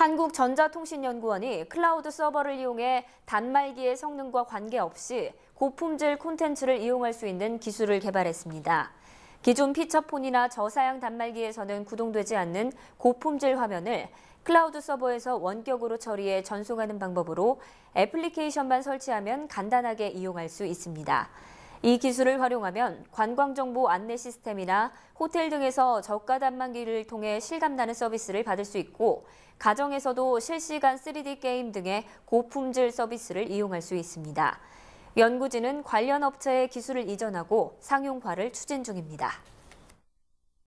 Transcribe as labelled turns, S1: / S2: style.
S1: 한국전자통신연구원이 클라우드 서버를 이용해 단말기의 성능과 관계없이 고품질 콘텐츠를 이용할 수 있는 기술을 개발했습니다. 기존 피처폰이나 저사양 단말기에서는 구동되지 않는 고품질 화면을 클라우드 서버에서 원격으로 처리해 전송하는 방법으로 애플리케이션만 설치하면 간단하게 이용할 수 있습니다. 이 기술을 활용하면 관광정보 안내 시스템이나 호텔 등에서 저가 단말기를 통해 실감나는 서비스를 받을 수 있고 가정에서도 실시간 3D 게임 등의 고품질 서비스를 이용할 수 있습니다. 연구진은 관련 업체의 기술을 이전하고 상용화를 추진 중입니다.